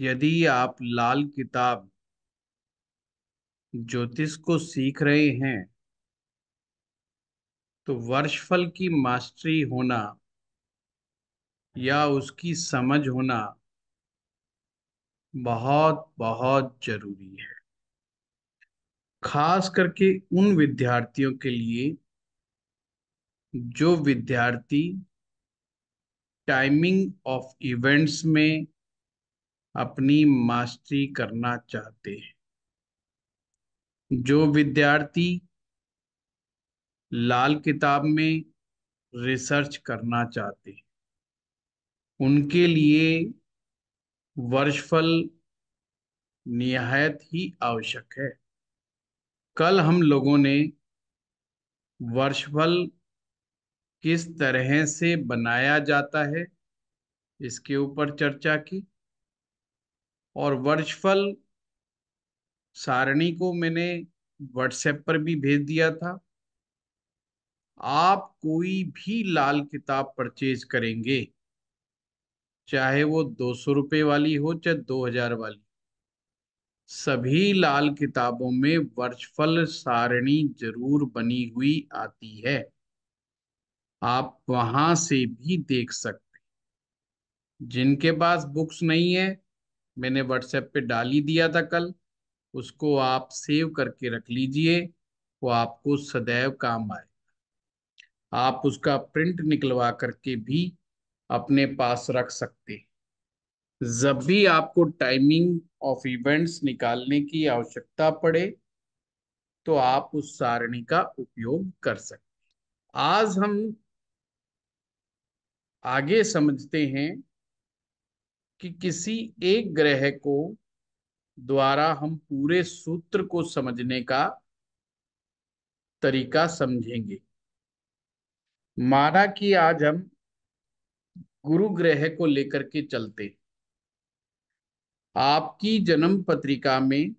यदि आप लाल किताब ज्योतिष को सीख रहे हैं तो वर्षफल की मास्टरी होना या उसकी समझ होना बहुत बहुत जरूरी है खास करके उन विद्यार्थियों के लिए जो विद्यार्थी टाइमिंग ऑफ इवेंट्स में अपनी मास्टरी करना चाहते हैं जो विद्यार्थी लाल किताब में रिसर्च करना चाहते हैं उनके लिए वर्षफल निहायत ही आवश्यक है कल हम लोगों ने वर्षफल किस तरह से बनाया जाता है इसके ऊपर चर्चा की और वर्चुअल सारणी को मैंने व्हाट्सएप पर भी भेज दिया था आप कोई भी लाल किताब परचेज करेंगे चाहे वो दो सौ रुपये वाली हो चाहे दो हजार वाली सभी लाल किताबों में वर्चुअल सारणी जरूर बनी हुई आती है आप वहां से भी देख सकते जिनके पास बुक्स नहीं है मैंने व्हाट्सएप पे डाल ही दिया था कल उसको आप सेव करके रख लीजिए वो आपको सदैव काम आए आप उसका प्रिंट निकलवा करके भी अपने पास रख सकते जब भी आपको टाइमिंग ऑफ इवेंट्स निकालने की आवश्यकता पड़े तो आप उस सारणी का उपयोग कर सकते आज हम आगे समझते हैं कि किसी एक ग्रह को द्वारा हम पूरे सूत्र को समझने का तरीका समझेंगे माना कि आज हम गुरु ग्रह को लेकर के चलते आपकी जन्म पत्रिका में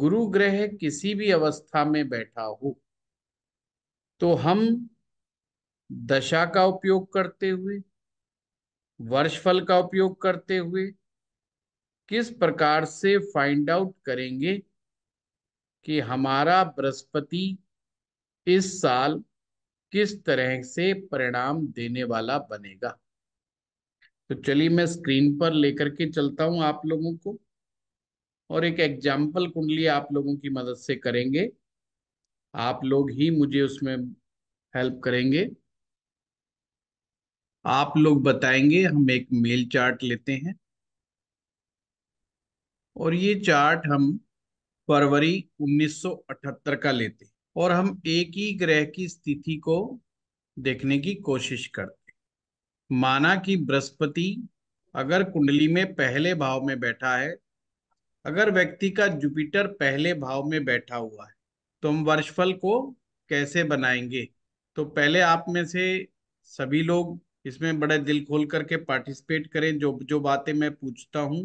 गुरु ग्रह किसी भी अवस्था में बैठा हो तो हम दशा का उपयोग करते हुए वर्षफल का उपयोग करते हुए किस प्रकार से फाइंड आउट करेंगे कि हमारा बृहस्पति इस साल किस तरह से परिणाम देने वाला बनेगा तो चलिए मैं स्क्रीन पर लेकर के चलता हूं आप लोगों को और एक एग्जाम्पल कुंडली आप लोगों की मदद से करेंगे आप लोग ही मुझे उसमें हेल्प करेंगे आप लोग बताएंगे हम एक मेल चार्ट लेते हैं और ये चार्ट हम फरवरी 1978 का लेते हैं और हम एक ही ग्रह की स्थिति को देखने की कोशिश करते हैं माना कि बृहस्पति अगर कुंडली में पहले भाव में बैठा है अगर व्यक्ति का जुपिटर पहले भाव में बैठा हुआ है तो हम वर्षफल को कैसे बनाएंगे तो पहले आप में से सभी लोग इसमें बड़े दिल खोल करके पार्टिसिपेट करें जो जो बातें मैं पूछता हूं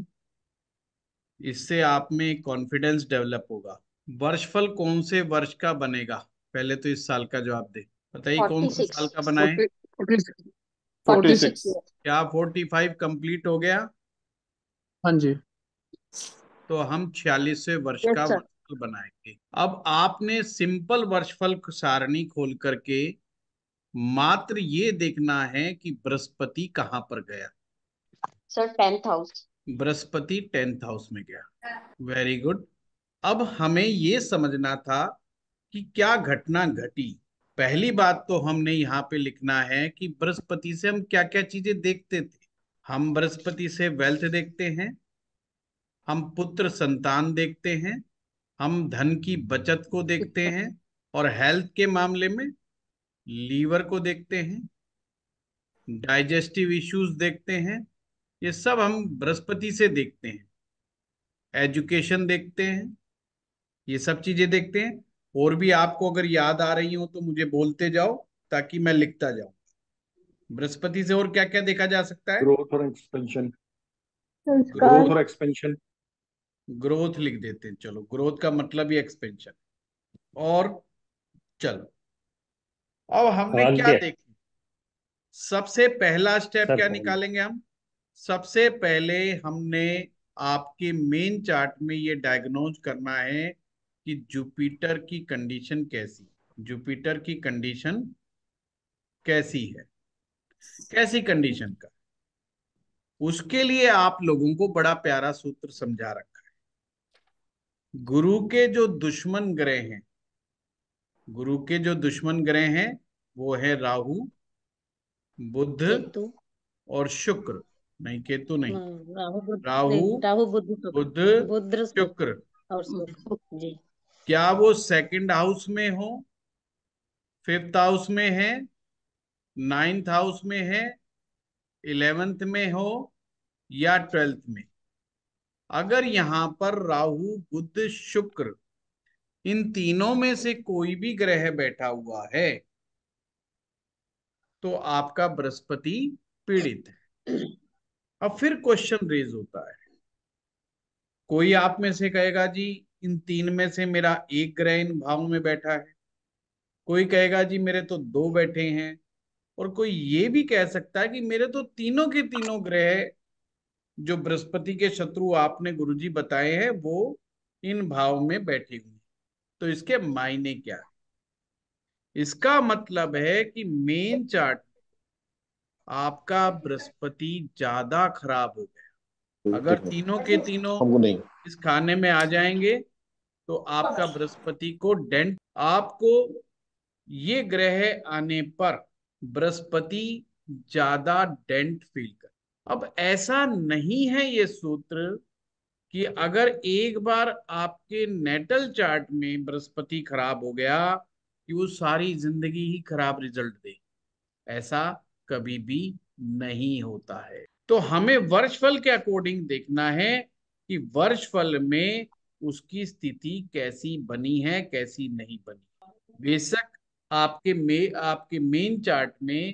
इससे आप में कॉन्फिडेंस डेवलप होगा वर्षफल कौन से वर्ष का बनेगा पहले तो इस साल का जवाब दे बताइए कौन से साल का बनाए फोर्टी सिक्स क्या फोर्टी फाइव कंप्लीट हो गया हाँ जी तो हम छियालीसवे वर्ष का वर्षफल बनाएंगे अब आपने सिंपल वर्षफल सारणी खोल करके मात्र ये देखना है कि बृहस्पति कहाँ पर गया sir tenth house Brihaspati tenth house में गया वेरी गुड अब हमें ये समझना था कि क्या घटना घटी पहली बात तो हमने यहाँ पे लिखना है कि बृहस्पति से हम क्या क्या चीजें देखते थे हम बृहस्पति से वेल्थ देखते हैं हम पुत्र संतान देखते हैं हम धन की बचत को देखते हैं और हेल्थ के मामले में लीवर को देखते हैं डाइजेस्टिव इश्यूज देखते हैं ये सब हम बृहस्पति से देखते हैं एजुकेशन देखते हैं ये सब चीजें देखते हैं और भी आपको अगर याद आ रही हो तो मुझे बोलते जाओ ताकि मैं लिखता जाऊं बृहस्पति से और क्या क्या देखा जा सकता है ग्रोथ और एक्सपेंशन ग्रोथ और एक्सपेंशन ग्रोथ लिख देते हैं चलो ग्रोथ का मतलब ही एक्सपेंशन और चलो अब हमने क्या देखा सबसे पहला स्टेप क्या निकालेंगे हम सबसे पहले हमने आपके मेन चार्ट में ये डायग्नोज करना है कि जुपिटर की कंडीशन कैसी जुपिटर की कंडीशन कैसी है कैसी कंडीशन का उसके लिए आप लोगों को बड़ा प्यारा सूत्र समझा रखा है गुरु के जो दुश्मन ग्रह हैं गुरु के जो दुश्मन ग्रह हैं वो है राहु बुध और शुक्र नहीं केतु नहीं हाँ, राहु राहु बुद्ध बुद्ध बुद्ध शुक्र और जी क्या वो सेकंड हाउस में हो फिफ्थ हाउस में है नाइन्थ हाउस में है इलेवेंथ में हो या ट्वेल्थ में अगर यहाँ पर राहु बुद्ध शुक्र इन तीनों में से कोई भी ग्रह बैठा हुआ है तो आपका बृहस्पति पीड़ित है अब फिर क्वेश्चन रेज होता है कोई आप में से कहेगा जी इन तीन में से मेरा एक ग्रह इन भाव में बैठा है कोई कहेगा जी मेरे तो दो बैठे हैं और कोई ये भी कह सकता है कि मेरे तो तीनों के तीनों ग्रह जो बृहस्पति के शत्रु आपने गुरुजी बताए हैं वो इन भाव में बैठे हुए तो इसके मायने क्या है इसका मतलब है कि मेन चार्ट आपका बृहस्पति ज्यादा खराब हो गया अगर तीनों के तीनों इस खाने में आ जाएंगे तो आपका बृहस्पति को डेंट आपको ये ग्रह आने पर बृहस्पति ज्यादा डेंट फील कर अब ऐसा नहीं है ये सूत्र कि अगर एक बार आपके नेटल चार्ट में बृहस्पति खराब हो गया कि वो सारी जिंदगी ही खराब रिजल्ट दे ऐसा कभी भी नहीं होता है तो हमें वर्षफल के अकॉर्डिंग देखना है कि वर्षफल में उसकी स्थिति कैसी बनी है कैसी नहीं बनी बेशक आपके मे आपके मेन चार्ट में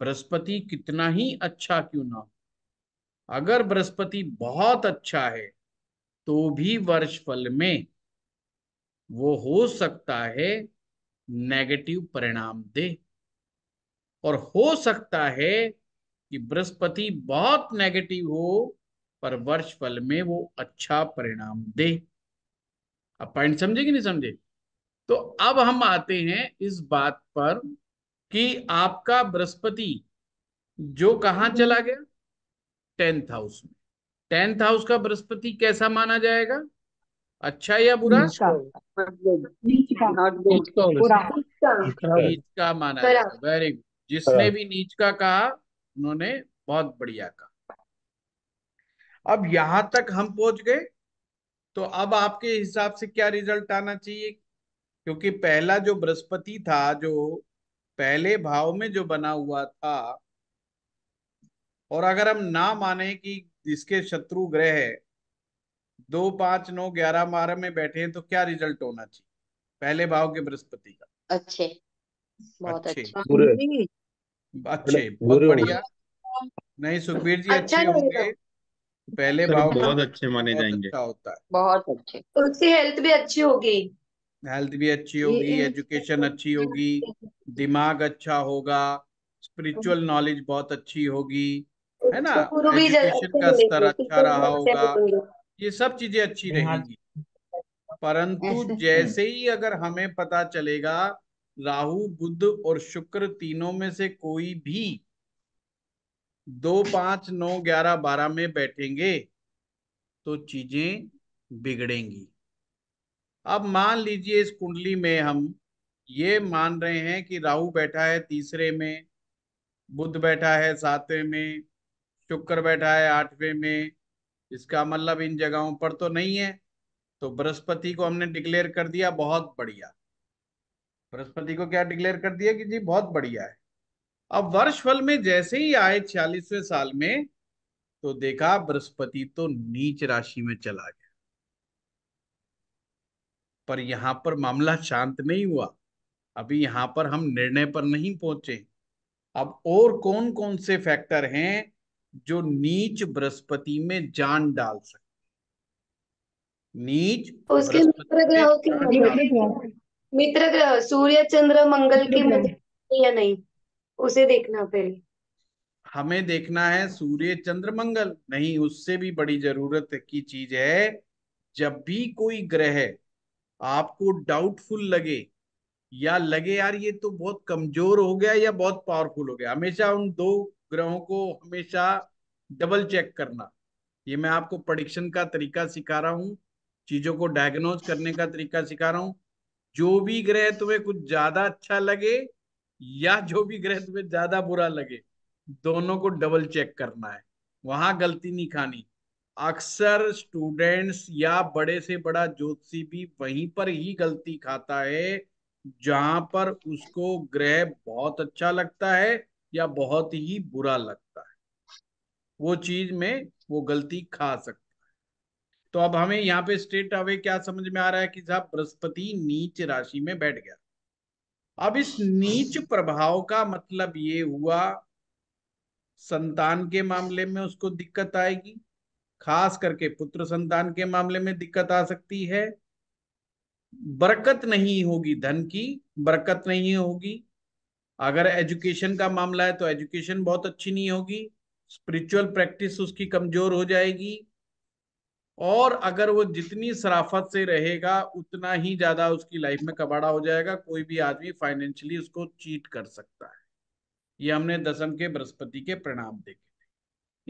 बृहस्पति कितना ही अच्छा क्यों ना हो अगर बृहस्पति बहुत अच्छा है तो भी वर्ष फल में वो हो सकता है नेगेटिव परिणाम दे और हो सकता है कि बृहस्पति बहुत नेगेटिव हो पर वर्ष फल में वो अच्छा परिणाम दे अब पॉइंट समझे कि नहीं समझे तो अब हम आते हैं इस बात पर कि आपका बृहस्पति जो कहा चला गया टेंथ हाउस में टेंथ हाउस का बृहस्पति कैसा माना जाएगा अच्छा या बुरा नीच का माना जाएगा वेरी गुड जिसने भी नीच का कहा उन्होंने बहुत बढ़िया कहा अब यहां तक हम पहुंच गए तो अब आपके हिसाब से क्या रिजल्ट आना चाहिए क्योंकि पहला जो बृहस्पति था जो पहले भाव में जो बना हुआ था और अगर हम ना माने कि जिसके शत्रु ग्रह है दो पांच नौ ग्यारह बारह में बैठे हैं तो क्या रिजल्ट होना चाहिए पहले भाव के बृहस्पति का अच्छे अच्छे अच्छा। अच्छे, बहुत बढ़िया नहीं सुखबीर जी अच्छा अच्छे होंगे तो। पहले भाव बहुत अच्छे माने जाएंगे अच्छा होता है बहुत अच्छे तो उसकी हेल्थ भी अच्छी होगी हेल्थ भी अच्छी होगी एजुकेशन तो अच्छी होगी दिमाग अच्छा होगा स्पिरिचुअल हम्म। नॉलेज बहुत अच्छी होगी है ना एजुकेशन तो का स्तर अच्छा रहा होगा ये सब चीजें अच्छी हाँ रहेंगी परंतु जैसे ही अगर हमें पता चलेगा राहु बुद्ध और शुक्र तीनों में से कोई भी दो पांच नौ ग्यारह बारह में बैठेंगे तो चीजें बिगड़ेंगी अब मान लीजिए इस कुंडली में हम ये मान रहे हैं कि राहु बैठा है तीसरे में बुद्ध बैठा है सातवें में चुप कर बैठा है आठवें में इसका मतलब इन जगहों पर तो नहीं है तो बृहस्पति को हमने डिक्लेयर कर दिया बहुत बढ़िया बृहस्पति को क्या डिक्लेयर कर दिया कि जी बहुत बढ़िया है अब वर्ष फल में जैसे ही आए छियालीसवें साल में तो देखा बृहस्पति तो नीच राशि में चला गया पर यहां पर मामला शांत नहीं हुआ अभी यहां पर हम निर्णय पर नहीं पहुंचे अब और कौन कौन से फैक्टर हैं जो नीच बृहस्पति में जान डाल सके नीच उसके मित्र ग्रह की मित्र ग्रह सूर्य चंद्र मंगल की मध्य या नहीं उसे देखना पहले हमें देखना है सूर्य चंद्र मंगल नहीं उससे भी बड़ी जरूरत की चीज है जब भी कोई ग्रह आपको डाउटफुल लगे या लगे यार ये तो बहुत कमजोर हो गया या बहुत पावरफुल हो गया हमेशा उन दो ग्रहों को हमेशा डबल चेक करना ये मैं आपको प्रडिक्शन का तरीका सिखा रहा हूँ चीजों को डायग्नोज करने का तरीका सिखा रहा हूँ जो भी ग्रह तुम्हें कुछ ज्यादा अच्छा लगे या जो भी ग्रह तुम्हें ज्यादा बुरा लगे दोनों को डबल चेक करना है वहां गलती नहीं खानी अक्सर स्टूडेंट्स या बड़े से बड़ा ज्योतिषी भी वहीं पर ही गलती खाता है जहां पर उसको ग्रह बहुत अच्छा लगता है या बहुत ही बुरा लगता है वो चीज में वो गलती खा सकता है तो अब हमें यहाँ पे स्ट्रेट अवे क्या समझ में आ रहा है कि साहब बृहस्पति नीच राशि में बैठ गया अब इस नीच प्रभाव का मतलब ये हुआ संतान के मामले में उसको दिक्कत आएगी खास करके पुत्र संतान के मामले में दिक्कत आ सकती है बरकत नहीं होगी धन की बरकत नहीं होगी अगर एजुकेशन का मामला है तो एजुकेशन बहुत अच्छी नहीं होगी स्पिरिचुअल प्रैक्टिस उसकी कमजोर हो जाएगी और अगर वो जितनी सराफत से रहेगा उतना ही ज्यादा उसकी लाइफ में कबाड़ा हो जाएगा कोई भी आदमी फाइनेंशियली उसको चीट कर सकता है ये हमने दसम के बृहस्पति के परिणाम देखे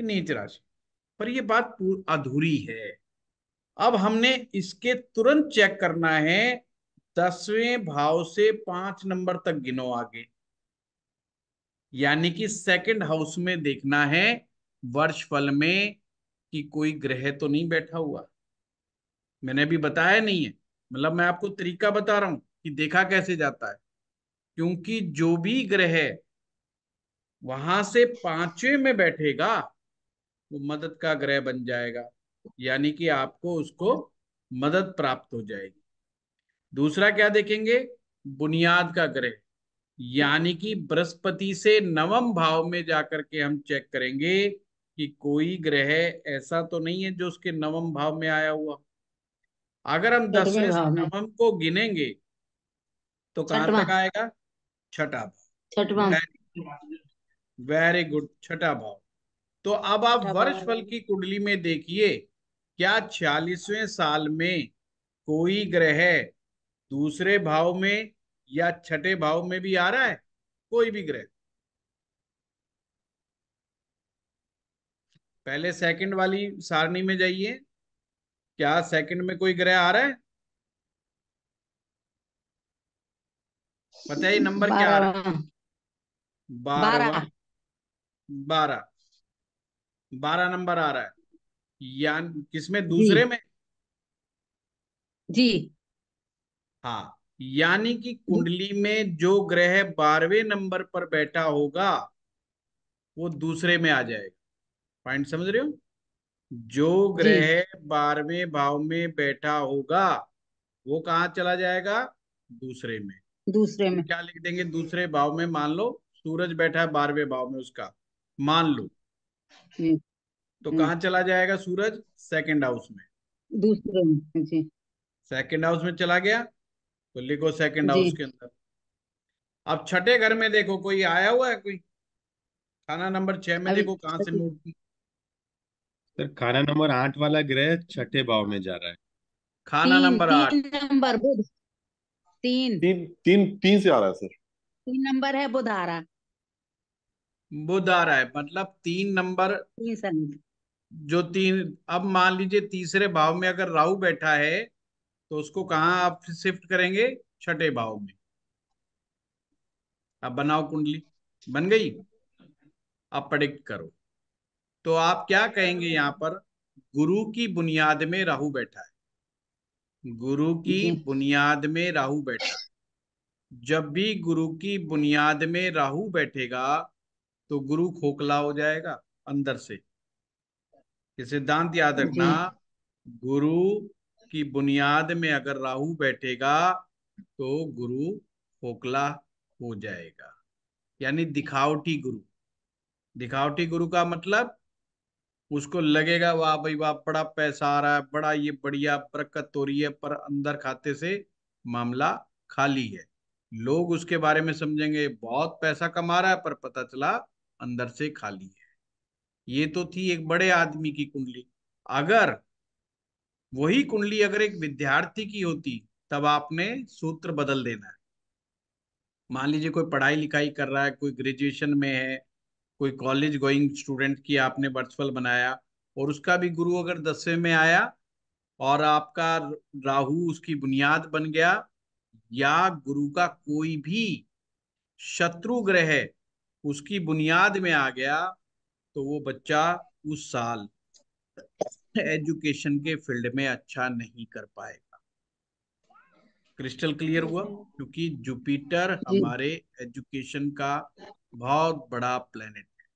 ये नीच राशि पर ये बात अधूरी है अब हमने इसके तुरंत चेक करना है दसवें भाव से पांच नंबर तक गिनो आगे यानी कि सेकंड हाउस में देखना है वर्ष फल में कि कोई ग्रह तो नहीं बैठा हुआ मैंने भी बताया नहीं है मतलब मैं आपको तरीका बता रहा हूं कि देखा कैसे जाता है क्योंकि जो भी ग्रह वहां से पांचवे में बैठेगा वो मदद का ग्रह बन जाएगा यानी कि आपको उसको मदद प्राप्त हो जाएगी दूसरा क्या देखेंगे बुनियाद का ग्रह यानी कि बृहस्पति से नवम भाव में जाकर के हम चेक करेंगे कि कोई ग्रह ऐसा तो नहीं है जो उसके नवम भाव में आया हुआ अगर हम दसवें नवम को गिनेंगे तो कहां तक आएगा छठा भाव वेरी गुड छठा भाव तो अब आप वर्ष फल की कुंडली में देखिए क्या छियालीसवें साल में कोई ग्रह दूसरे भाव में या छठे भाव में भी आ रहा है कोई भी ग्रह पहले सेकंड वाली सारणी में जाइए क्या सेकंड में कोई ग्रह आ रहा है बताइए नंबर क्या आ रहा है बारह बारह बारह नंबर आ रहा है यान किसमें दूसरे में जी हाँ यानी कि कुंडली में जो ग्रह बारहवें नंबर पर बैठा होगा वो दूसरे में आ जाएगा पॉइंट समझ रहे हो जो ग्रह बारहवें भाव में बैठा होगा वो कहा चला जाएगा दूसरे में दूसरे तो में क्या लिख देंगे दूसरे भाव में मान लो सूरज बैठा है बारहवें भाव में उसका मान लो तो हम्म। कहा चला जाएगा सूरज सेकंड हाउस में दूसरे में सेकंड हाउस में चला गया तो लिखो सेकंड हाउस के अंदर अब छठे घर में देखो कोई आया हुआ है कोई खाना नंबर छह में देखो कहाँ से मूव सर खाना नंबर आठ वाला ग्रह छठे भाव में जा रहा है खाना नंबर आठ नंबर बुध तीन तीन तीन तीन से आ रहा है सर तीन नंबर है बुध आ रहा बुध आ रहा है मतलब तीन नंबर तीन जो तीन अब मान लीजिए तीसरे भाव में अगर राहु बैठा है तो उसको कहाँ आप शिफ्ट करेंगे छठे भाव में अब बनाओ कुंडली बन गई अब प्रडिक्ट करो तो आप क्या कहेंगे यहां पर गुरु की बुनियाद में राहु बैठा है गुरु की बुनियाद में राहु बैठा है जब भी गुरु की बुनियाद में राहु बैठेगा तो गुरु खोखला हो जाएगा अंदर से सिद्धांत याद रखना गुरु की बुनियाद में अगर राहु बैठेगा तो गुरु खोखला हो जाएगा यानी दिखावटी गुरु दिखावटी गुरु का मतलब उसको लगेगा वाह भाई वाह बड़ा पैसा आ रहा है बड़ा ये बढ़िया बरकत हो रही है पर अंदर खाते से मामला खाली है लोग उसके बारे में समझेंगे बहुत पैसा कमा रहा है पर पता चला अंदर से खाली है ये तो थी एक बड़े आदमी की कुंडली अगर वही कुंडली अगर एक विद्यार्थी की होती तब आपने सूत्र बदल देना है मान लीजिए कोई पढ़ाई लिखाई कर रहा है कोई ग्रेजुएशन में है कोई कॉलेज गोइंग स्टूडेंट की आपने वर्चुअल बनाया और उसका भी गुरु अगर दसवें में आया और आपका राहु उसकी बुनियाद बन गया या गुरु का कोई भी शत्रु ग्रह उसकी बुनियाद में आ गया तो वो बच्चा उस साल एजुकेशन के फील्ड में अच्छा नहीं कर पाएगा क्रिस्टल क्लियर हुआ क्योंकि जुपिटर हमारे एजुकेशन का बहुत बड़ा प्लेनेट है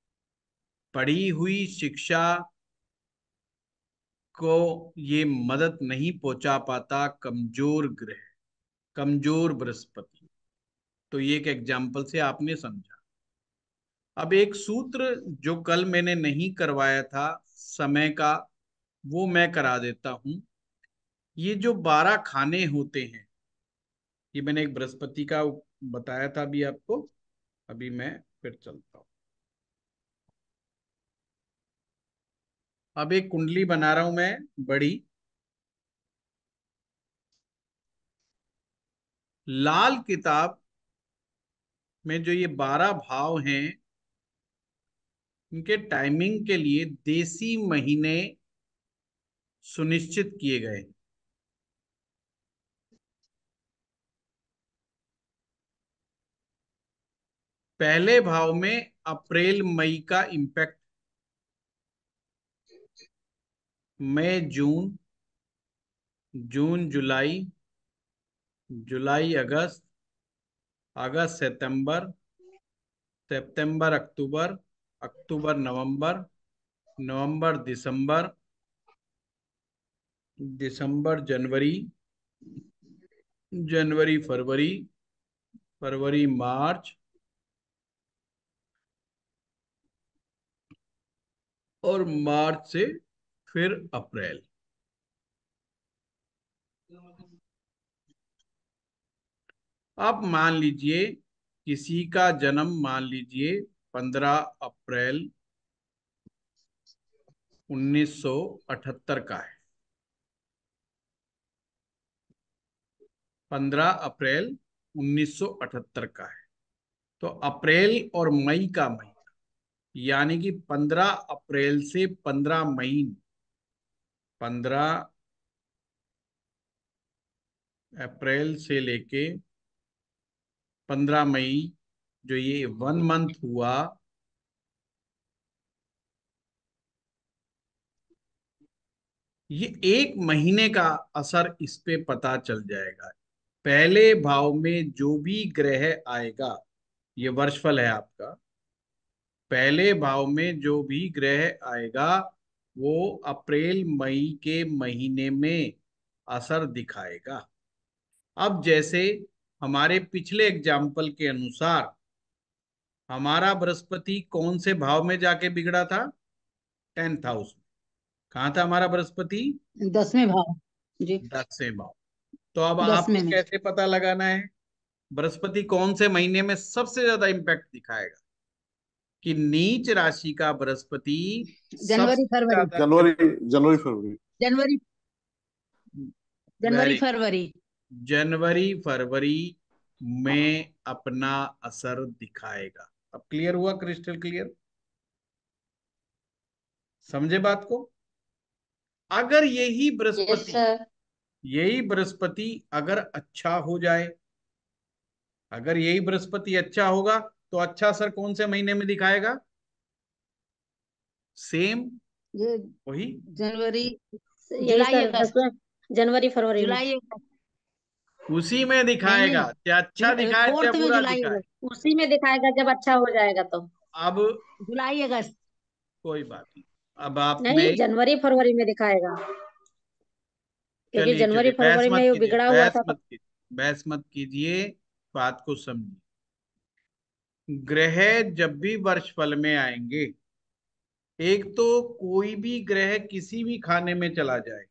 पढ़ी हुई शिक्षा को ये मदद नहीं पहुंचा पाता कमजोर ग्रह कमजोर बृहस्पति तो ये एक एग्जाम्पल से आपने समझा अब एक सूत्र जो कल मैंने नहीं करवाया था समय का वो मैं करा देता हूं ये जो बारह खाने होते हैं ये मैंने एक बृहस्पति का बताया था अभी आपको अभी मैं फिर चलता हूं अब एक कुंडली बना रहा हूं मैं बड़ी लाल किताब में जो ये बारह भाव हैं उनके टाइमिंग के लिए देसी महीने सुनिश्चित किए गए पहले भाव में अप्रैल मई का इंपैक्ट मई जून जून जुलाई जुलाई अगस्त अगस्त सितंबर सितंबर अक्टूबर अक्टूबर नवंबर नवंबर दिसंबर दिसंबर जनवरी जनवरी फरवरी फरवरी मार्च और मार्च से फिर अप्रैल अब मान लीजिए किसी का जन्म मान लीजिए पंद्रह अप्रैल 1978 का है 15 अप्रैल 1978 का है तो अप्रैल और मई का महीना यानी कि 15 अप्रैल से 15 मई 15 अप्रैल से लेके 15 मई जो ये वन मंथ हुआ ये एक महीने का असर इस पे पता चल जाएगा पहले भाव में जो भी ग्रह आएगा ये वर्षफल है आपका पहले भाव में जो भी ग्रह आएगा वो अप्रैल मई के महीने में असर दिखाएगा अब जैसे हमारे पिछले एग्जाम्पल के अनुसार हमारा बृहस्पति कौन से भाव में जाके बिगड़ा था टेंथ हाउस में कहा था हमारा बृहस्पति दसवें भाव जी दसवें भाव तो अब आपको कैसे पता लगाना है बृहस्पति कौन से महीने में सबसे ज्यादा इम्पैक्ट दिखाएगा कि नीच राशि का बृहस्पति जनवरी फरवरी जनवरी जनवरी फरवरी जनवरी जनवरी फरवरी जनवरी फरवरी में अपना असर दिखाएगा अब क्लियर हुआ क्रिस्टल क्लियर समझे बात को अगर यही बृहस्पति यही बृहस्पति अगर अच्छा हो जाए अगर यही बृहस्पति अच्छा होगा तो अच्छा सर कौन से महीने में दिखाएगा सेम वही जनवरी जुलाई जनवरी फरवरी जुलाई उसी में दिखाएगा अच्छा दिखाए फोर्थ उसी में दिखाएगा जब अच्छा हो जाएगा तो अब जुलाई अगस्त कोई बात नहीं अब आप नहीं जनवरी फरवरी में दिखाएगा क्योंकि जनवरी फरवरी में बिगड़ा हुआ था बहस मत कीजिए बात को समझिए ग्रह जब भी वर्ष फल में आएंगे एक तो कोई भी ग्रह किसी भी खाने में चला जाएगा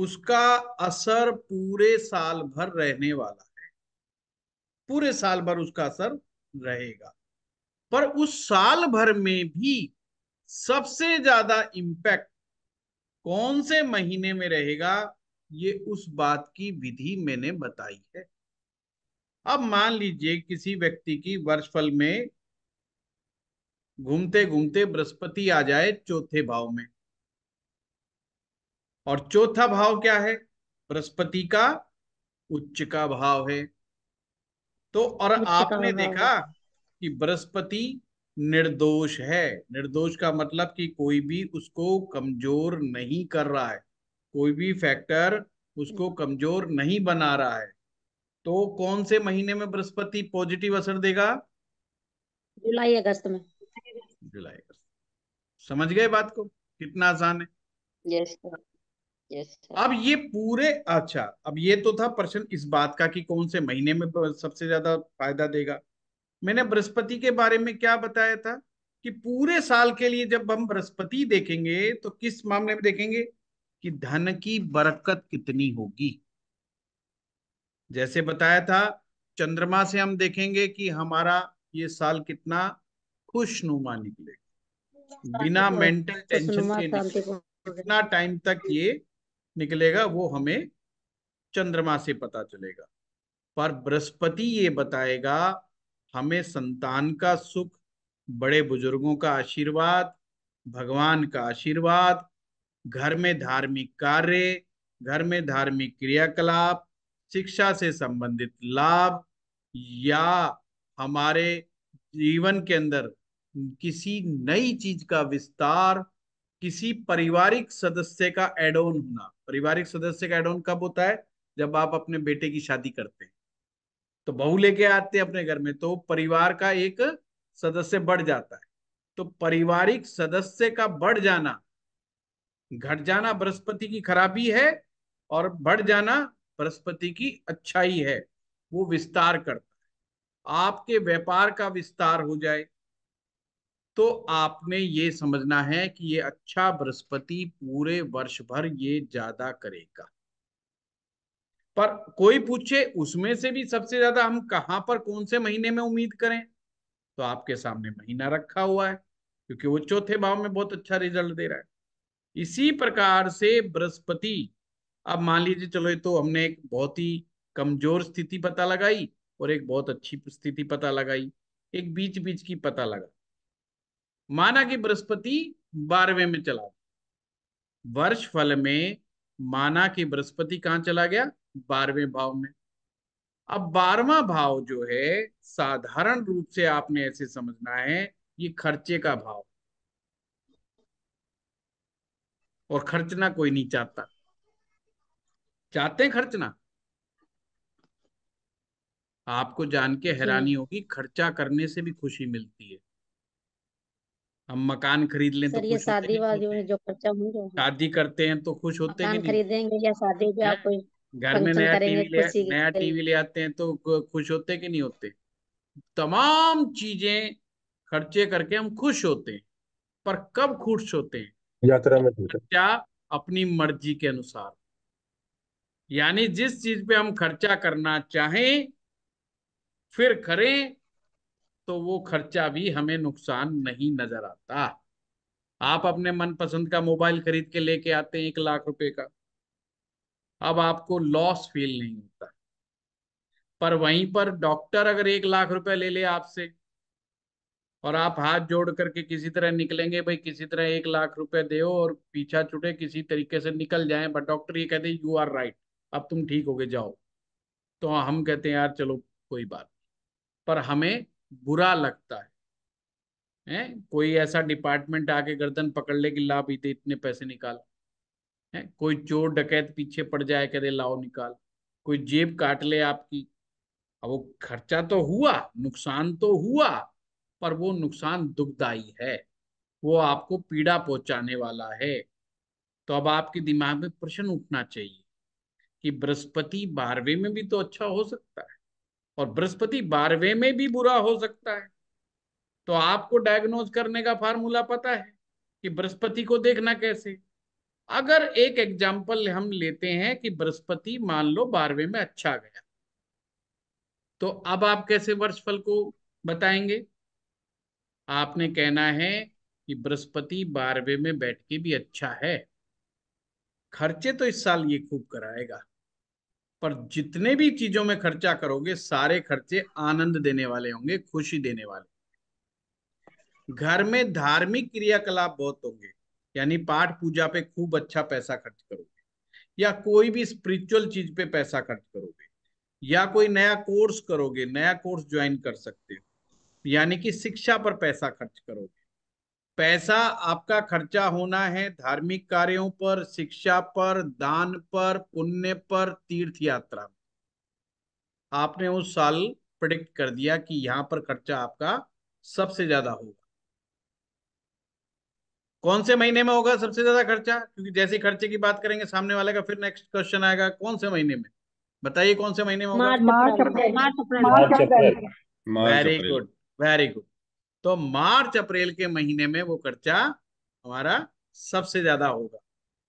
उसका असर पूरे साल भर रहने वाला है पूरे साल भर उसका असर रहेगा पर उस साल भर में भी सबसे ज्यादा इंपैक्ट कौन से महीने में रहेगा ये उस बात की विधि मैंने बताई है अब मान लीजिए किसी व्यक्ति की वर्षफल में घूमते घूमते बृहस्पति आ जाए चौथे भाव में और चौथा भाव क्या है बृहस्पति का उच्च का भाव है तो और आपने देखा कि बृहस्पति निर्दोष है निर्दोष का मतलब कि कोई भी उसको कमजोर नहीं कर रहा है कोई भी फैक्टर उसको कमजोर नहीं बना रहा है तो कौन से महीने में बृहस्पति पॉजिटिव असर देगा जुलाई अगस्त में जुलाई अगस्त समझ गए बात को कितना आसान है यस yes, अब ये पूरे अच्छा अब ये तो था प्रश्न इस बात का कि कौन से महीने में सबसे ज्यादा फायदा देगा मैंने बृहस्पति के बारे में क्या बताया था कि पूरे साल के लिए जब हम बृहस्पति देखेंगे तो किस मामले में देखेंगे कि धन की बरकत कितनी होगी जैसे बताया था चंद्रमा से हम देखेंगे कि हमारा ये साल कितना खुशनुमा निकलेगा बिना मेंटल टेंशन के कितना टाइम तक ये निकलेगा वो हमें चंद्रमा से पता चलेगा पर बृहस्पति ये बताएगा हमें संतान का सुख बड़े बुजुर्गों का आशीर्वाद भगवान का आशीर्वाद घर में धार्मिक कार्य घर में धार्मिक क्रियाकलाप शिक्षा से संबंधित लाभ या हमारे जीवन के अंदर किसी नई चीज का विस्तार किसी पारिवारिक सदस्य का एड ऑन होना पारिवारिक सदस्य का एड ऑन कब होता है जब आप अपने बेटे की शादी करते हैं तो बहू लेके आते हैं अपने घर में तो परिवार का एक सदस्य बढ़ जाता है तो पारिवारिक सदस्य का बढ़ जाना घट जाना बृहस्पति की खराबी है और बढ़ जाना बृहस्पति की अच्छाई है वो विस्तार करता है आपके व्यापार का विस्तार हो जाए तो आपने ये समझना है कि ये अच्छा बृहस्पति पूरे वर्ष भर ये ज्यादा करेगा पर कोई पूछे उसमें से भी सबसे ज्यादा हम कहाँ पर कौन से महीने में उम्मीद करें तो आपके सामने महीना रखा हुआ है क्योंकि वो चौथे भाव में बहुत अच्छा रिजल्ट दे रहा है इसी प्रकार से बृहस्पति अब मान लीजिए चलो ये तो हमने एक बहुत ही कमजोर स्थिति पता लगाई और एक बहुत अच्छी स्थिति पता लगाई एक बीच बीच की पता लगा माना कि बृहस्पति बारहवें में चला गया वर्ष फल में माना कि बृहस्पति कहां चला गया बारहवें भाव में अब बारवा भाव जो है साधारण रूप से आपने ऐसे समझना है ये खर्चे का भाव और खर्चना कोई नहीं चाहता चाहते हैं खर्चना आपको जान के हैरानी होगी खर्चा करने से भी खुशी मिलती है हम मकान खरीद लें तो सर तो ये शादी वादी में जो खर्चा होंगे शादी करते हैं तो खुश होते हैं खरीदेंगे या शादी घर में नया टीवी ले नया टीवी ले आते हैं तो खुश होते कि नहीं होते तमाम चीजें खर्चे करके हम खुश होते हैं पर कब खुश होते हैं यात्रा में खर्चा अपनी मर्जी के अनुसार यानी जिस चीज पे हम खर्चा करना चाहें फिर करें तो वो खर्चा भी हमें नुकसान नहीं नजर आता आप अपने मनपसंद का मोबाइल खरीद के लेके आते हैं एक लाख रुपए का अब आपको लॉस फील नहीं होता पर वहीं पर डॉक्टर अगर एक लाख रुपए ले ले आपसे और आप हाथ जोड़ करके किसी तरह निकलेंगे भाई किसी तरह एक लाख रुपए दे और पीछा छुटे किसी तरीके से निकल जाए बट डॉक्टर ये कहते यू आर राइट अब तुम ठीक हो गए जाओ तो हम कहते हैं यार चलो कोई बात पर हमें बुरा लगता है हैं कोई ऐसा डिपार्टमेंट आके गर्दन पकड़ ले कि ला पीते इतने पैसे निकाल हैं कोई चोर डकैत पीछे पड़ जाए दे लाओ निकाल कोई जेब काट ले आपकी अब वो खर्चा तो हुआ नुकसान तो हुआ पर वो नुकसान दुखदाई है वो आपको पीड़ा पहुंचाने वाला है तो अब आपके दिमाग में प्रश्न उठना चाहिए कि बृहस्पति बारहवें में भी तो अच्छा हो सकता है और बृहस्पति बारहवें में भी बुरा हो सकता है तो आपको डायग्नोज करने का फार्मूला पता है कि बृहस्पति को देखना कैसे अगर एक एग्जाम्पल हम लेते हैं कि बृहस्पति मान लो बारहवें में अच्छा गया तो अब आप कैसे वर्षफल को बताएंगे आपने कहना है कि बृहस्पति बारहवें में बैठ के भी अच्छा है खर्चे तो इस साल ये खूब कराएगा पर जितने भी चीजों में खर्चा करोगे सारे खर्चे आनंद देने वाले होंगे खुशी देने वाले घर में धार्मिक क्रियाकलाप बहुत होंगे यानी पाठ पूजा पे खूब अच्छा पैसा खर्च करोगे या कोई भी स्पिरिचुअल चीज पे पैसा खर्च करोगे या कोई नया कोर्स करोगे नया कोर्स ज्वाइन कर सकते हो यानी कि शिक्षा पर पैसा खर्च करोगे पैसा आपका खर्चा होना है धार्मिक कार्यों पर शिक्षा पर दान पर पुण्य पर तीर्थ यात्रा आपने उस साल प्रिडिक्ट कर दिया कि यहाँ पर खर्चा आपका सबसे ज्यादा होगा कौन से महीने में होगा सबसे ज्यादा खर्चा क्योंकि जैसे खर्चे की बात करेंगे सामने वाले का फिर नेक्स्ट क्वेश्चन आएगा कौन से महीने में बताइए कौन से महीने में होगा वेरी गुड वेरी गुड तो मार्च अप्रैल के महीने में वो खर्चा हमारा सबसे ज्यादा होगा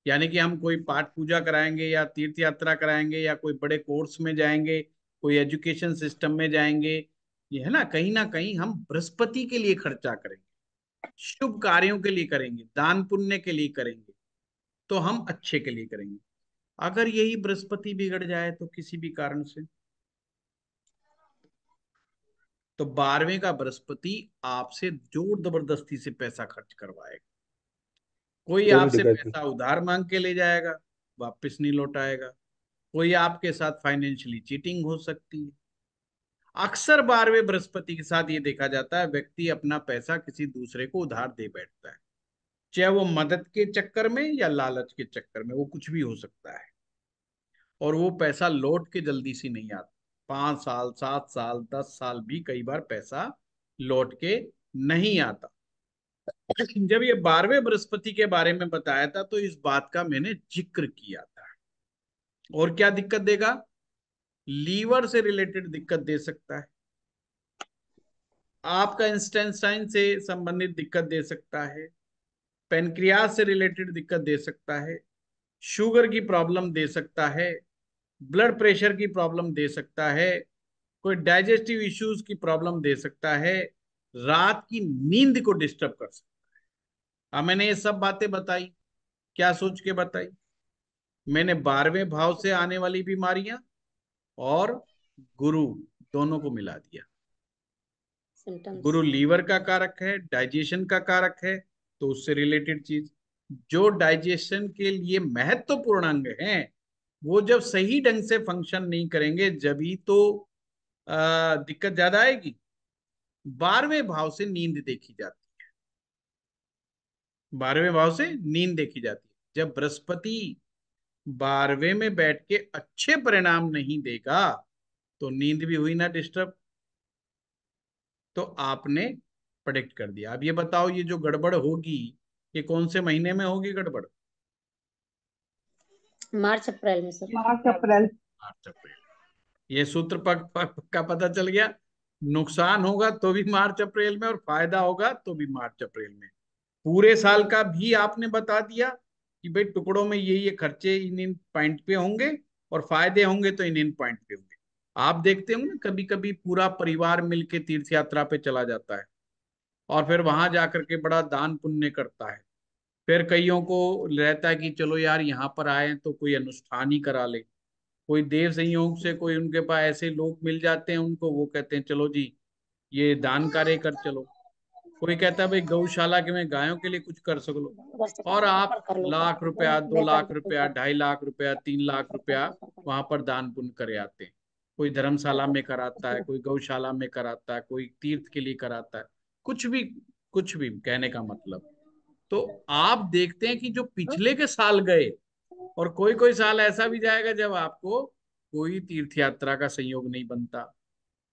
यानी कि हम कोई पाठ पूजा कराएंगे या तीर्थ यात्रा कराएंगे या कोई बड़े कोर्स में जाएंगे कोई एजुकेशन सिस्टम में जाएंगे ये है ना कहीं ना कहीं हम बृहस्पति के लिए खर्चा करेंगे शुभ कार्यों के लिए करेंगे दान पुण्य के लिए करेंगे तो हम अच्छे के लिए करेंगे अगर यही बृहस्पति बिगड़ जाए तो किसी भी कारण से तो बारहवें का बृहस्पति आपसे जोर जबरदस्ती से पैसा खर्च करवाएगा कोई आपसे पैसा उधार मांग के ले जाएगा वापस नहीं लौटाएगा कोई आपके साथ फाइनेंशियली चीटिंग हो सकती है अक्सर बारहवें बृहस्पति के साथ ये देखा जाता है व्यक्ति अपना पैसा किसी दूसरे को उधार दे बैठता है चाहे वो मदद के चक्कर में या लालच के चक्कर में वो कुछ भी हो सकता है और वो पैसा लौट के जल्दी से नहीं आता पांच साल सात साल दस साल भी कई बार पैसा लौट के नहीं आता जब ये बारहवें बृहस्पति के बारे में बताया था तो इस बात का मैंने जिक्र किया था और क्या दिक्कत देगा लीवर से रिलेटेड दिक्कत दे सकता है आपका इंस्टेंसाइन से संबंधित दिक्कत दे सकता है पेनक्रिया से रिलेटेड दिक्कत दे सकता है शुगर की प्रॉब्लम दे सकता है ब्लड प्रेशर की प्रॉब्लम दे सकता है कोई डाइजेस्टिव इश्यूज की प्रॉब्लम दे सकता है रात की नींद को डिस्टर्ब कर सकता है अब हाँ, मैंने ये सब बातें बताई क्या सोच के बताई मैंने बारहवें भाव से आने वाली बीमारियां और गुरु दोनों को मिला दिया Symptoms. गुरु लीवर का कारक है डाइजेशन का कारक है तो उससे रिलेटेड चीज जो डाइजेशन के लिए महत्वपूर्ण अंग है वो जब सही ढंग से फंक्शन नहीं करेंगे जभी तो आ, दिक्कत ज्यादा आएगी बारहवें भाव से नींद देखी जाती है बारहवें भाव से नींद देखी जाती है जब बृहस्पति बारहवें में बैठ के अच्छे परिणाम नहीं देगा तो नींद भी हुई ना डिस्टर्ब तो आपने प्रडिक्ट कर दिया अब ये बताओ ये जो गड़बड़ होगी ये कौन से महीने में होगी गड़बड़ मार्च अप्रैल में सर मार्च अप्रैल मार्च अप्रैल ये सूत्र पक, पक, का पता चल गया नुकसान होगा तो भी मार्च अप्रैल में और फायदा होगा तो भी मार्च अप्रैल में पूरे साल का भी आपने बता दिया कि भाई टुकड़ों में ये ये खर्चे इन इन पॉइंट पे होंगे और फायदे होंगे तो इन इन पॉइंट पे होंगे आप देखते होंगे ना कभी कभी पूरा परिवार मिलके तीर्थ यात्रा पे चला जाता है और फिर वहां जाकर के बड़ा दान पुण्य करता है फिर कईयों को रहता है कि चलो यार यहाँ पर आए तो कोई अनुष्ठान ही करा ले कोई देव संयोग से कोई उनके पास ऐसे लोग मिल जाते हैं उनको वो कहते हैं चलो जी ये दान कार्य कर चलो कोई कहता है भाई गौशाला के में गायों के लिए कुछ कर सक लो और आप लाख रुपया दो लाख रुपया ढाई लाख रुपया तीन लाख रुपया वहां पर दान पुण्य कर आते हैं कोई धर्मशाला में कराता है कोई गौशाला में कराता है कोई तीर्थ के लिए कराता है कुछ भी कुछ भी कहने का मतलब तो आप देखते हैं कि जो पिछले के साल गए और कोई कोई साल ऐसा भी जाएगा जब आपको कोई तीर्थ यात्रा का संयोग नहीं बनता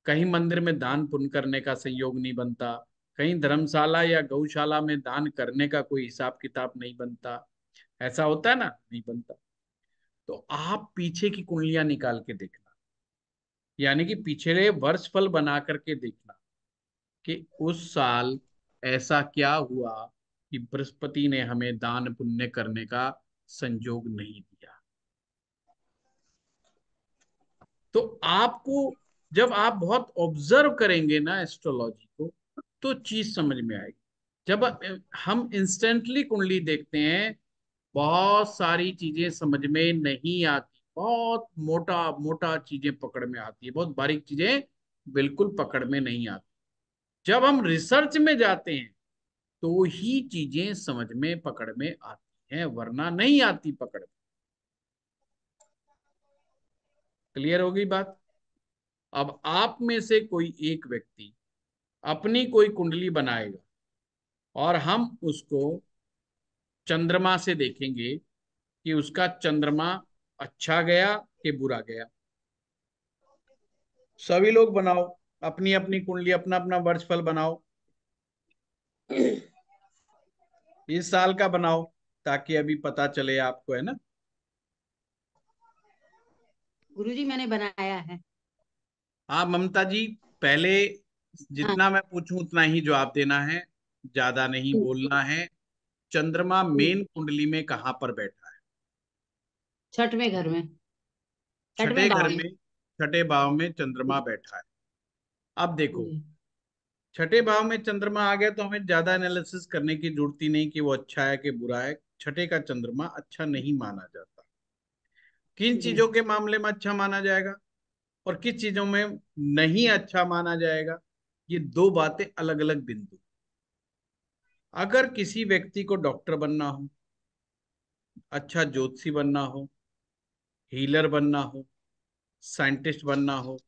कहीं मंदिर में दान पुण्य करने का संयोग नहीं बनता कहीं धर्मशाला या गौशाला में दान करने का कोई हिसाब किताब नहीं बनता ऐसा होता है ना नहीं बनता तो आप पीछे की कुंडलियां निकाल के देखना यानी कि पिछले वर्ष फल बना करके देखना कि उस साल ऐसा क्या हुआ कि बृहस्पति ने हमें दान पुण्य करने का संजोग नहीं दिया तो आपको जब आप बहुत ऑब्जर्व करेंगे ना एस्ट्रोलॉजी को तो चीज समझ में आएगी जब हम इंस्टेंटली कुंडली देखते हैं बहुत सारी चीजें समझ में नहीं आती बहुत मोटा मोटा चीजें पकड़ में आती है बहुत बारीक चीजें बिल्कुल पकड़ में नहीं आती जब हम रिसर्च में जाते हैं तो ही चीजें समझ में पकड़ में आती हैं वरना नहीं आती पकड़ में क्लियर होगी बात अब आप में से कोई एक व्यक्ति अपनी कोई कुंडली बनाएगा और हम उसको चंद्रमा से देखेंगे कि उसका चंद्रमा अच्छा गया कि बुरा गया सभी लोग बनाओ अपनी अपनी कुंडली अपना अपना वर्ष फल बनाओ इस साल का बनाओ ताकि अभी पता चले आपको है ना गुरुजी मैंने बनाया है हाँ ममता जी पहले जितना हाँ। मैं पूछूं उतना ही जवाब देना है ज्यादा नहीं बोलना है चंद्रमा मेन कुंडली में कहाँ पर बैठा है छठवे घर में छठे घर में छठे भाव में चंद्रमा बैठा है अब देखो छठे भाव में चंद्रमा आ गया तो हमें ज्यादा एनालिसिस करने की जरूरत ही नहीं कि वो अच्छा है कि बुरा है छठे का चंद्रमा अच्छा नहीं माना जाता किन चीजों के मामले में अच्छा माना जाएगा और किस चीजों में नहीं अच्छा माना जाएगा ये दो बातें अलग अलग बिंदु अगर किसी व्यक्ति को डॉक्टर बनना हो अच्छा ज्योतिषी बनना हो हीलर बनना हो साइंटिस्ट बनना हो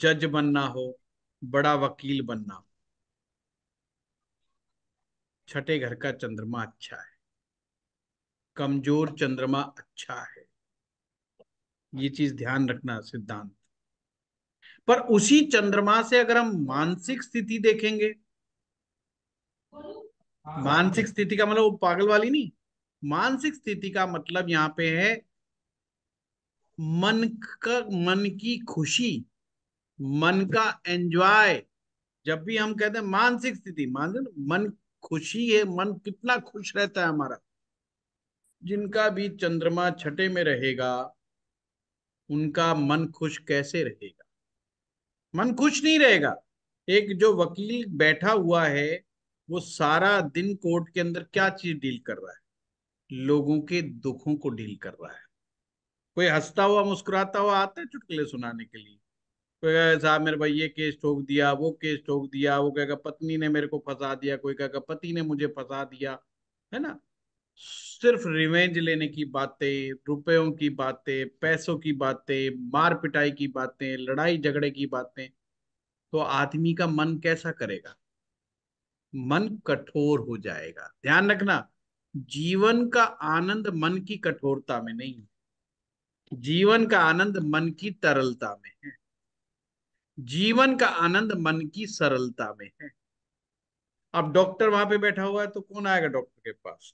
जज बनना हो बड़ा वकील बनना छठे घर का चंद्रमा अच्छा है कमजोर चंद्रमा अच्छा है ये चीज ध्यान रखना सिद्धांत पर उसी चंद्रमा से अगर हम मानसिक स्थिति देखेंगे हाँ। मानसिक स्थिति का मतलब वो पागल वाली नहीं मानसिक स्थिति का मतलब यहां पे है मन का मन की खुशी मन का एंजॉय जब भी हम कहते हैं मानसिक स्थिति मान मन खुशी है मन कितना खुश रहता है हमारा जिनका भी चंद्रमा छठे में रहेगा उनका मन खुश कैसे रहेगा मन खुश नहीं रहेगा एक जो वकील बैठा हुआ है वो सारा दिन कोर्ट के अंदर क्या चीज डील कर रहा है लोगों के दुखों को डील कर रहा है कोई हंसता हुआ मुस्कुराता हुआ आता है चुटकुले सुनाने के लिए कोई साहब मेरे भाई ये केस ठोक दिया वो केस ठोक दिया वो कहेगा पत्नी ने मेरे को फंसा दिया कोई कहेगा पति ने मुझे फंसा दिया है ना सिर्फ रिवेंज लेने की बातें रुपयों की बातें पैसों की बातें मार पिटाई की बातें लड़ाई झगड़े की बातें तो आदमी का मन कैसा करेगा मन कठोर हो जाएगा ध्यान रखना जीवन का आनंद मन की कठोरता में नहीं है जीवन का आनंद मन की तरलता में है जीवन का आनंद मन की सरलता में है अब डॉक्टर वहां पे बैठा हुआ है तो कौन आएगा डॉक्टर के पास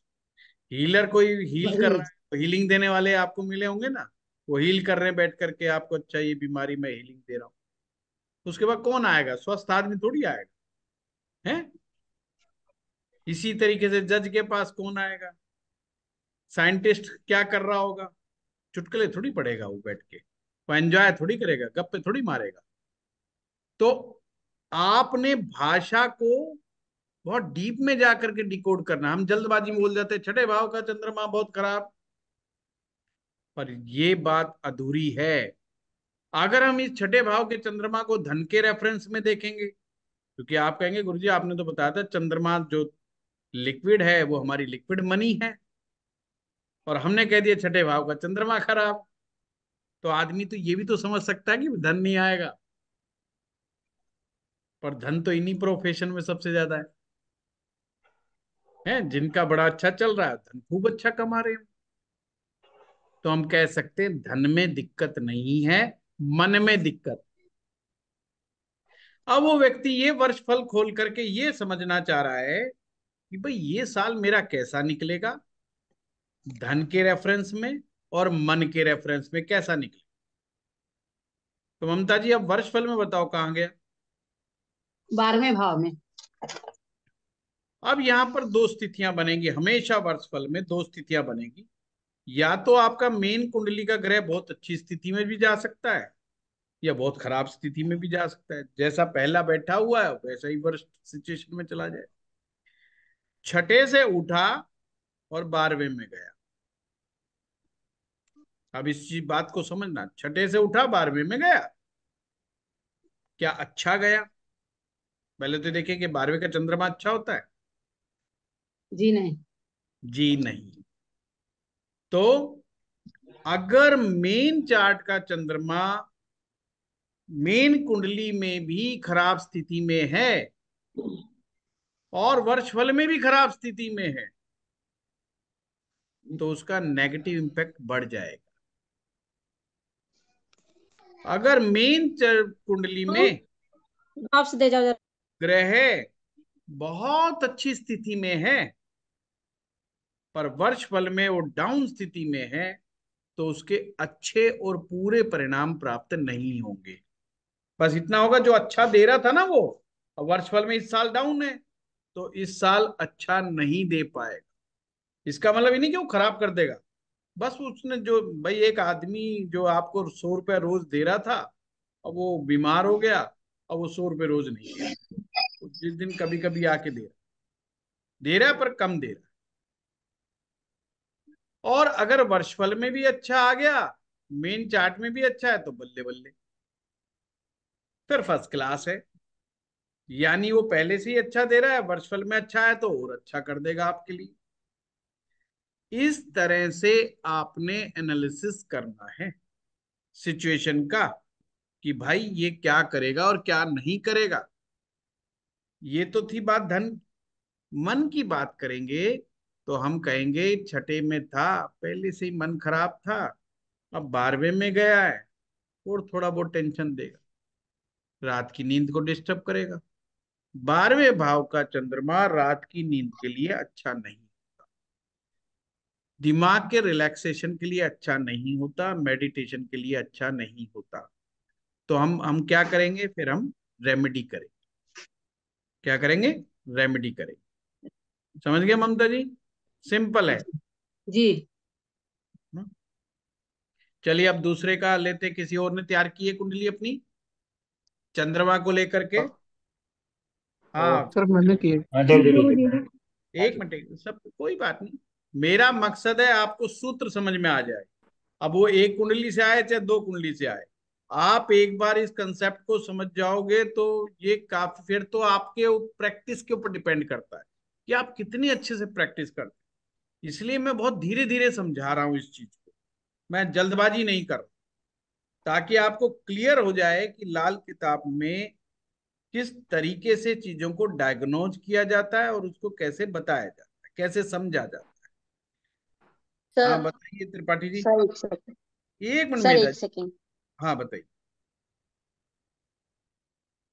हीलर कोई हील कर रहा है तो हीलिंग देने वाले आपको मिले होंगे ना वो हील कर रहे बैठ करके आपको अच्छा ये बीमारी में हीलिंग दे रहा हूँ तो उसके बाद कौन आएगा स्वस्थ आदमी थोड़ी आएगा है इसी तरीके से जज के पास कौन आएगा साइंटिस्ट क्या कर रहा होगा चुटकले थोड़ी पड़ेगा वो बैठ के वो एंजॉय थोड़ी करेगा गप्पे थोड़ी मारेगा तो आपने भाषा को बहुत डीप में जाकर के डिकोड करना हम जल्दबाजी में बोल जाते हैं छठे भाव का चंद्रमा बहुत खराब पर ये बात अधूरी है अगर हम इस छठे भाव के चंद्रमा को धन के रेफरेंस में देखेंगे क्योंकि आप कहेंगे गुरुजी आपने तो बताया था चंद्रमा जो लिक्विड है वो हमारी लिक्विड मनी है और हमने कह दिया छठे भाव का चंद्रमा खराब तो आदमी तो ये भी तो समझ सकता है कि धन नहीं आएगा पर धन तो इन्हीं प्रोफेशन में सबसे ज्यादा है हैं जिनका बड़ा अच्छा चल रहा है धन खूब अच्छा कमा रहे हैं तो हम कह सकते हैं धन में दिक्कत नहीं है मन में दिक्कत अब वो व्यक्ति ये वर्ष फल खोल करके ये समझना चाह रहा है कि भाई ये साल मेरा कैसा निकलेगा धन के रेफरेंस में और मन के रेफरेंस में कैसा निकलेगा तो ममता जी अब वर्ष फल में बताओ कहाँ गया बारहवें भाव में अब यहाँ पर दो स्थितियां बनेंगी हमेशा वर्ष फल में दो स्थितियां बनेगी या तो आपका मेन कुंडली का ग्रह बहुत अच्छी स्थिति में भी जा सकता है या बहुत खराब स्थिति में भी जा सकता है जैसा पहला बैठा हुआ है वैसा ही वर्ष सिचुएशन में चला जाए छठे से उठा और बारहवें में गया अब इस चीज बात को समझना छठे से उठा बारहवें में गया क्या अच्छा गया पहले तो देखिए कि बारहवीं का चंद्रमा अच्छा होता है जी नहीं जी नहीं तो अगर मेन चार्ट का चंद्रमा मेन कुंडली में भी खराब स्थिति में है और वर्षफल में भी खराब स्थिति में है तो उसका नेगेटिव इंपैक्ट बढ़ जाएगा अगर मेन कुंडली तो में दे जाओ ग्रह बहुत अच्छी स्थिति में है पर वर्ष फल में वो डाउन स्थिति में है तो उसके अच्छे और पूरे परिणाम प्राप्त नहीं होंगे बस इतना होगा जो अच्छा दे रहा था ना वो वर्ष फल में इस साल डाउन है तो इस साल अच्छा नहीं दे पाएगा इसका मतलब ही नहीं कि वो खराब कर देगा बस उसने जो भाई एक आदमी जो आपको सौ रुपया रोज दे रहा था अब वो बीमार हो गया और वो सौ रुपये रोज नहीं जिस दिन कभी कभी आके दे रहा दे रहा पर कम दे रहा और अगर वर्षफल में भी अच्छा आ गया मेन चार्ट में भी अच्छा है तो बल्ले बल्ले फिर फर्स्ट क्लास है यानी वो पहले से ही अच्छा दे रहा है वर्षफल में अच्छा है तो और अच्छा कर देगा आपके लिए इस तरह से आपने एनालिसिस करना है सिचुएशन का कि भाई ये क्या करेगा और क्या नहीं करेगा ये तो थी बात धन मन की बात करेंगे तो हम कहेंगे छठे में था पहले से ही मन खराब था अब बारहवें में गया है और थोड़ा बहुत टेंशन देगा रात की नींद को डिस्टर्ब करेगा बारहवें भाव का चंद्रमा रात की नींद के लिए अच्छा नहीं होता दिमाग के रिलैक्सेशन के लिए अच्छा नहीं होता मेडिटेशन के लिए अच्छा नहीं होता तो हम हम क्या करेंगे फिर हम रेमेडी करेंगे क्या करेंगे रेमेडी करेंगे समझ गए ममता जी सिंपल है जी हाँ। चलिए अब दूसरे का लेते किसी और ने तैयार की है कुंडली अपनी चंद्रमा को लेकर के हाँ, हाँ। सर मैंने किए हाँ, एक मिनट सब कोई बात नहीं मेरा मकसद है आपको सूत्र समझ में आ जाए अब वो एक कुंडली से आए चाहे दो कुंडली से आए आप एक बार इस कंसेप्ट को समझ जाओगे तो ये काफी फिर तो आपके प्रैक्टिस के ऊपर डिपेंड करता है कि आप कितनी अच्छे से प्रैक्टिस करते हैं इसलिए मैं बहुत धीरे धीरे समझा रहा हूं इस चीज को मैं जल्दबाजी नहीं कर ताकि आपको क्लियर हो जाए कि लाल किताब में किस तरीके से चीजों को डायग्नोज किया जाता है और उसको कैसे बताया जाता है कैसे समझा जाता है बताइए त्रिपाठी जी सर, एक मिनट हाँ बताइए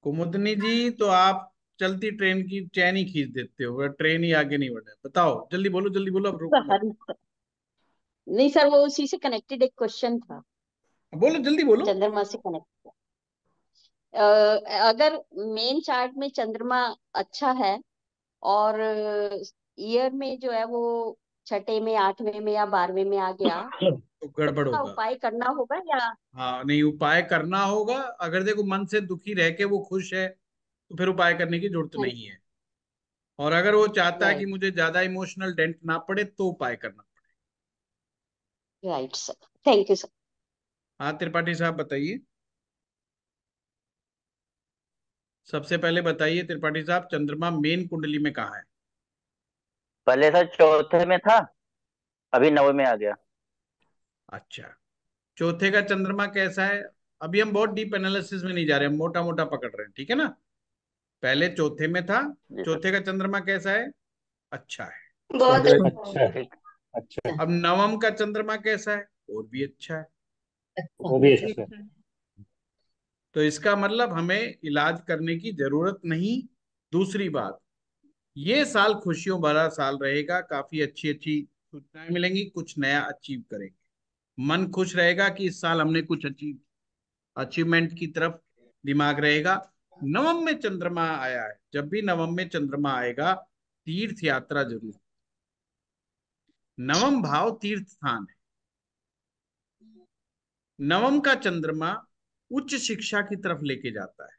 कुमुदनी जी तो आप चलती ट्रेन की चैन ही खींच देते हो ट्रेन ही आगे नहीं बढ़े बताओ जल्दी बोलो जल्दी बोलो अब नहीं सर वो उसी से कनेक्टेड एक क्वेश्चन था बोलो जल्दी बोलो चंद्रमा से कनेक्ट अगर मेन चार्ट में चंद्रमा अच्छा है और ईयर में जो है वो छठे में आठवें में या बारहवें में आ गया तो गड़बड़ होगा उपाय करना होगा या हाँ नहीं उपाय करना होगा अगर देखो मन से दुखी रह के वो खुश है तो फिर उपाय करने की जरूरत नहीं है और अगर वो चाहता है कि मुझे ज्यादा इमोशनल डेंट ना पड़े तो उपाय करना पड़े right sir thank you sir हाँ त्रिपाठी साहब बताइए सबसे पहले बताइए त्रिपाठी साहब चंद्रमा मेन कुंडली में कहा है पहले सर चौथे में था अभी नवे में आ गया अच्छा चौथे का चंद्रमा कैसा है अभी हम बहुत डीप एनालिसिस में नहीं जा रहे हैं मोटा मोटा पकड़ रहे हैं ठीक है ना पहले चौथे में था चौथे का चंद्रमा कैसा है अच्छा है बहुत अच्छा अच्छा, अच्छा अब नवम का चंद्रमा कैसा है और भी अच्छा है वो भी अच्छा तो इसका मतलब हमें इलाज करने की जरूरत नहीं दूसरी बात ये साल खुशियों भरा साल रहेगा काफी अच्छी अच्छी सूचनाएं मिलेंगी कुछ नया अचीव करेंगे मन खुश रहेगा कि इस साल हमने कुछ अचीव अचीवमेंट की तरफ दिमाग रहेगा नवम में चंद्रमा आया है जब भी नवम में चंद्रमा आएगा तीर्थ यात्रा जरूर नवम भाव तीर्थ स्थान है नवम का चंद्रमा उच्च शिक्षा की तरफ लेके जाता है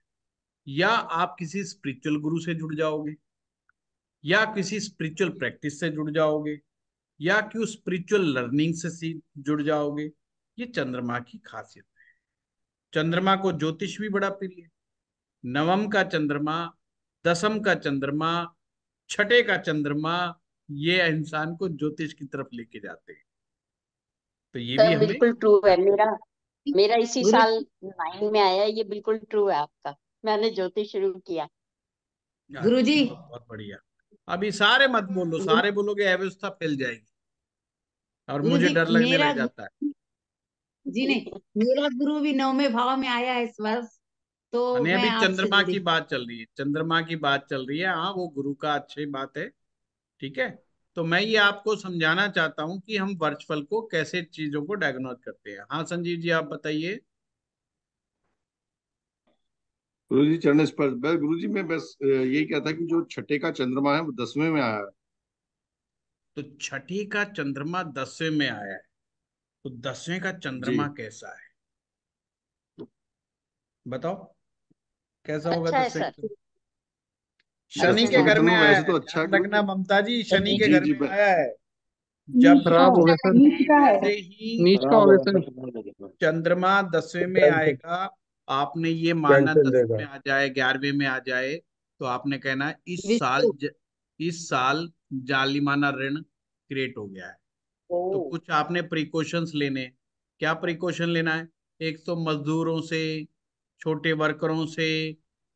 या आप किसी स्पिरिचुअल गुरु से जुड़ जाओगे या किसी स्पिरिचुअल प्रैक्टिस से जुड़ जाओगे या कि स्पिरिचुअल लर्निंग से जुड़ जाओगे ये चंद्रमा की खासियत है चंद्रमा को ज्योतिष भी बड़ा प्रिय है नवम का चंद्रमा दसम का चंद्रमा छठे का चंद्रमा ये इंसान को ज्योतिष की तरफ लेके जाते हैं तो ये भी बिल्कुल ट्रू है मेरा मेरा इसी साल नाइन में आया ये बिल्कुल ट्रू है आपका मैंने ज्योतिष शुरू किया अच्छा, गुरु जी बहुत बढ़िया अभी सारे मत बोलो हम्म। सारे बोलोगे अव्यवस्था फैल जाएगी और मुझे डर लगने लग जाता है जी नहीं मेरा गुरु भी नौवे भाव में आया है इस वर्ष तो मैं अभी चंद्रमा की बात चल रही है चंद्रमा की बात चल रही है हाँ वो गुरु का अच्छी बात है ठीक है तो मैं ये आपको समझाना चाहता हूँ कि हम वर्चुअल को कैसे चीजों को डायग्नोज करते हैं हाँ संजीव जी आप बताइए गुरु जी चरण स्पर्श बस गुरु जी मैं बस यही कहता कि जो छठे का चंद्रमा है वो दसवें में आया है तो छठी का चंद्रमा दसवें में आया है तो दसवें का चंद्रमा कैसा है बताओ कैसा होगा अच्छा दसवें शनि के घर में तो आया तो अच्छा लगना ममता जी शनि के घर में आया है जब खराब होगा सर नीच का चंद्रमा दसवें में आएगा आपने ये मानना दस में आ जाए ग्यारहवें में आ जाए तो आपने कहना इस साल ज, इस साल जालिमाना ऋण क्रिएट हो गया है तो कुछ आपने प्रिकॉशंस लेने क्या प्रिकॉशन लेना है एक तो मजदूरों से छोटे वर्करों से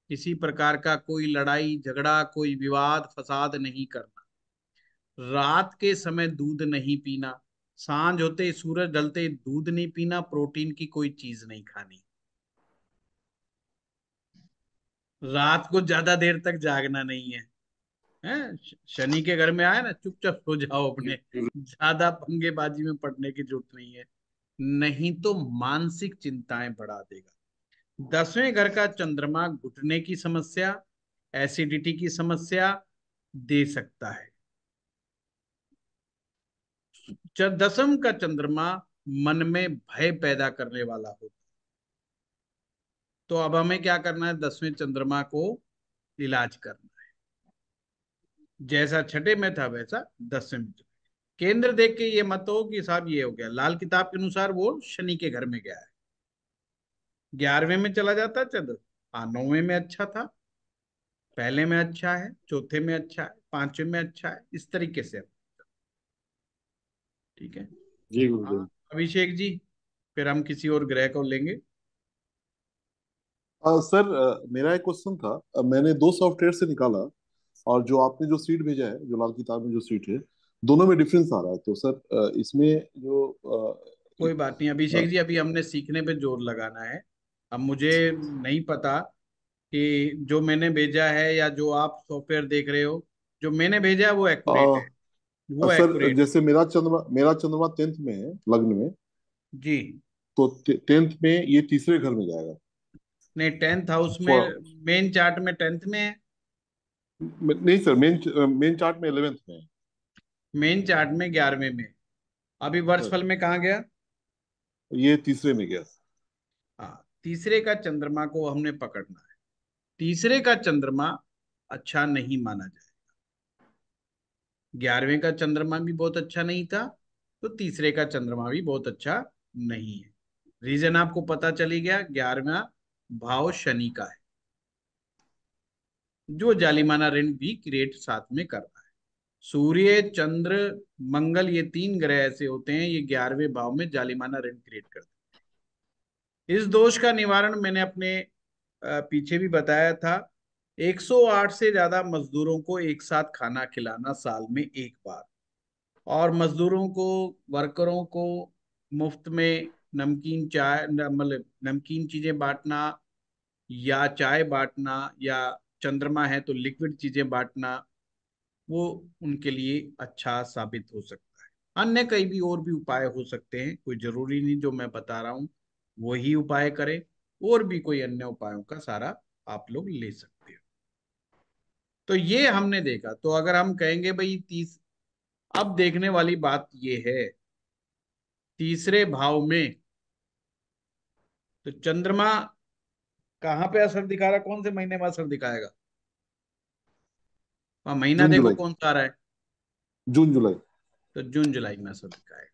किसी प्रकार का कोई लड़ाई झगड़ा कोई विवाद फसाद नहीं करना रात के समय दूध नहीं पीना सांझ होते सूरज ढलते दूध नहीं पीना प्रोटीन की कोई चीज नहीं खानी रात को ज्यादा देर तक जागना नहीं है शनि के घर में आए ना चुपचाप सो जाओ अपने ज्यादा पंगेबाजी में पड़ने की जरूरत नहीं है नहीं तो मानसिक चिंताएं बढ़ा देगा दसवें घर का चंद्रमा घुटने की समस्या एसिडिटी की समस्या दे सकता है दसम का चंद्रमा मन में भय पैदा करने वाला होता तो अब हमें क्या करना है दसवें चंद्रमा को इलाज करना है जैसा छठे में था वैसा दसवें में केंद्र देख के ये मत हो कि साहब ये हो गया लाल किताब के अनुसार वो शनि के घर में गया है ग्यारहवें में चला जाता चंद्र हाँ नौवे में अच्छा था पहले में अच्छा है चौथे में अच्छा है पांचवे में अच्छा है इस तरीके से ठीक है जी हाँ, अभिषेक जी फिर हम किसी और ग्रह को लेंगे आ, सर uh, मेरा एक क्वेश्चन था uh, मैंने दो सॉफ्टवेयर से निकाला और जो आपने जो सीट भेजा है जो लाल किताब में जो सीट है दोनों में डिफरेंस आ रहा है तो सर uh, इसमें जो कोई बात नहीं अभिषेक हाँ। जी अभी हमने सीखने पे जोर लगाना है अब मुझे नहीं पता कि जो मैंने भेजा है या जो आप सॉफ्टवेयर देख रहे हो जो मैंने भेजा है वो एक्यूरेट है वो सर जैसे मेरा चंद्रमा मेरा चंद्रमा टेंथ में है लग्न में जी तो टेंथ में ये तीसरे घर में जाएगा नहीं टेंथ हाउस में मेन चार्ट में टेंथ में है नहीं सर मेन मेन चार्ट में इलेवेंथ में मेन चार्ट में ग्यारहवें में अभी वर्ष फल में कहा गया ये तीसरे में गया हाँ तीसरे का चंद्रमा को हमने पकड़ना है तीसरे का चंद्रमा अच्छा नहीं माना जाएगा ग्यारहवें का चंद्रमा भी बहुत अच्छा नहीं था तो तीसरे का चंद्रमा भी बहुत अच्छा नहीं है रीजन आपको पता चली गया ग्यारहवा भाव शनि का है जो जालिमाना ऋण भी क्रिएट साथ में कर रहा है सूर्य चंद्र मंगल ये तीन ग्रह ऐसे होते हैं ये ग्यारहवें भाव में जालिमाना ऋण क्रिएट करते हैं इस दोष का निवारण मैंने अपने पीछे भी बताया था 108 से ज्यादा मजदूरों को एक साथ खाना खिलाना साल में एक बार और मजदूरों को वर्करों को मुफ्त में नमकीन चाय मतलब नमकीन चीज़ें बांटना या चाय बांटना या चंद्रमा है तो लिक्विड चीज़ें बांटना वो उनके लिए अच्छा साबित हो सकता है अन्य कई भी और भी उपाय हो सकते हैं कोई ज़रूरी नहीं जो मैं बता रहा हूं वही उपाय करें और भी कोई अन्य उपायों का सारा आप लोग ले सकते हो तो ये हमने देखा तो अगर हम कहेंगे भाई तीस अब देखने वाली बात ये है तीसरे भाव में तो चंद्रमा कहाँ पे असर दिखा रहा है कौन से महीने में असर दिखाएगा वहां महीना देखो कौन सा आ रहा है जून जुलाई तो जून जुलाई में असर दिखाएगा